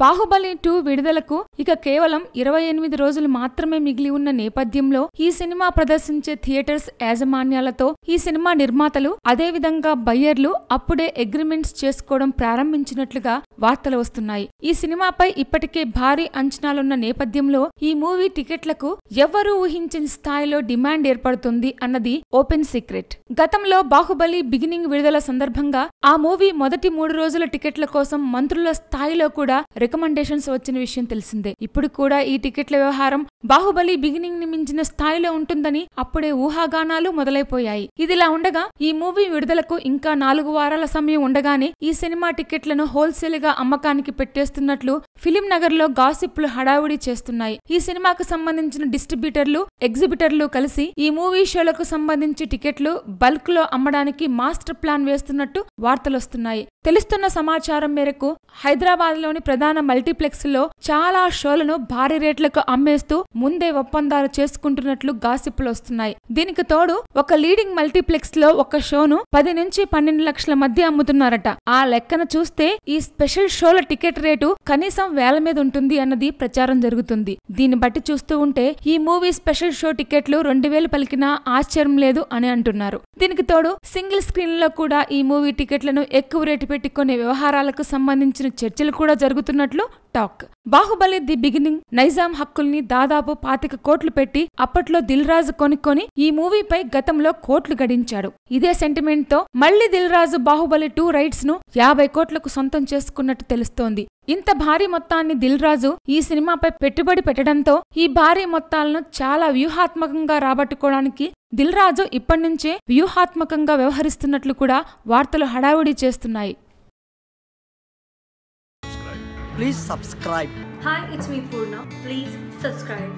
Baahubali two విడుదలకు ఇక కేవలం ఇరవై ఎనిమిది రోజులు మాత్రమే మిగిలి ఉన్న నేపథ్యంలో ఈ సినిమా ప్రదర్శించే థియేటర్స్ యాజమాన్యాలతో ఈ సినిమా నిర్మాతలు అదేవిధంగా బయ్యర్లు అప్పుడే అగ్రిమెంట్స్ చేసుకోవడం ప్రారంభించినట్లుగా వార్తలు వస్తున్నాయి ఈ సినిమాపై ఇప్పటికే భారీ అంచనాలున్న నేపథ్యంలో ఈ మూవీ టికెట్లకు ఎవరూ ఊహించిన స్థాయిలో డిమాండ్ ఏర్పడుతుంది అన్నది ఓపెన్ సీక్రెట్ గతంలో బాహుబలి బిగినింగ్ విడుదల సందర్భంగా ఆ మూవీ మొదటి మూడు రోజుల టికెట్ల కోసం మంత్రుల స్థాయిలో కూడా రికమెండేషన్స్ వచ్చిన విషయం తెలిసిందే ఇప్పుడు కూడా ఈ టికెట్ల వ్యవహారం బాహుబలి బిగినింగ్ ని మించిన స్థాయిలో ఉంటుందని అప్పుడే ఊహాగానాలు మొదలైపోయాయి ఇదిలా ఉండగా ఈ మూవీ విడుదలకు ఇంకా నాలుగు వారాల సమయం ఉండగానే ఈ సినిమా టికెట్లను హోల్సేల్ గా అమ్మకానికి పెట్టేస్తున్నట్లు ఫిలిం నగర్ లో గాసిప్లు హడావుడి చేస్తున్నాయి ఈ సినిమాకు సంబంధించిన డిస్ట్రిబ్యూటర్లు ఎగ్జిబిటర్లు కలిసి ఈ మూవీ షోలకు సంబంధించి టికెట్లు బల్క్ లో అమ్మడానికి మాస్టర్ ప్లాన్ వేస్తున్నట్టు వార్తలొస్తున్నాయి తెలుస్తున్న సమాచారం మేరకు హైదరాబాద్లోని ప్రధాన మల్టీప్లెక్స్ లో చాలా షోలను భారీ రేట్లకు అమ్మేస్తూ ముందే ఒప్పందాలు చేసుకుంటున్నట్లు గాసిప్పులు వస్తున్నాయి దీనికి తోడు ఒక లీడింగ్ మల్టీప్లెక్స్ లో ఒక షోను పది నుంచి పన్నెండు లక్షల మధ్య అమ్ముతున్నారట ఆ లెక్కన చూస్తే ఈ స్పెషల్ షోల టికెట్ రేటు కనీసం వేల మీద ఉంటుంది అన్నది ప్రచారం జరుగుతుంది దీన్ని బట్టి చూస్తూ ఉంటే ఈ మూవీ స్పెషల్ షో టికెట్లు రెండు వేలు పలికినా ఆశ్చర్యం లేదు అని అంటున్నారు దీనికి తోడు సింగిల్ స్క్రీన్ లో కూడా ఈ మూవీ టికెట్లను ఎక్కువ రేటు పెట్టి వ్యవహారాలకు సంబంధించిన చర్చలు కూడా జరుగుతున్నట్లు talk Baahubali the beginning Nizam హక్కుల్ని దాదాపు పాతిక కోట్లు పెట్టి అప్పట్లో దిల్ రాజు కొనుక్కొని ఈ మూవీపై గతంలో కోట్లు గడించాడు ఇదే సెంటిమెంట్ తో మళ్లీ దిల్ రాజు బాహుబలి టూ రైట్స్ ను యాభై కోట్లకు సొంతం చేసుకున్నట్టు తెలుస్తోంది ఇంత భారీ మొత్తాన్ని దిల్ రాజు ఈ సినిమాపై పెట్టుబడి పెట్టడంతో ఈ భారీ మొత్తాలను చాలా వ్యూహాత్మకంగా రాబట్టుకోవడానికి దిల్ రాజు ఇప్పటి వ్యూహాత్మకంగా వ్యవహరిస్తున్నట్లు కూడా వార్తలు హడావుడి చేస్తున్నాయి please subscribe hi it's me Purna please subscribe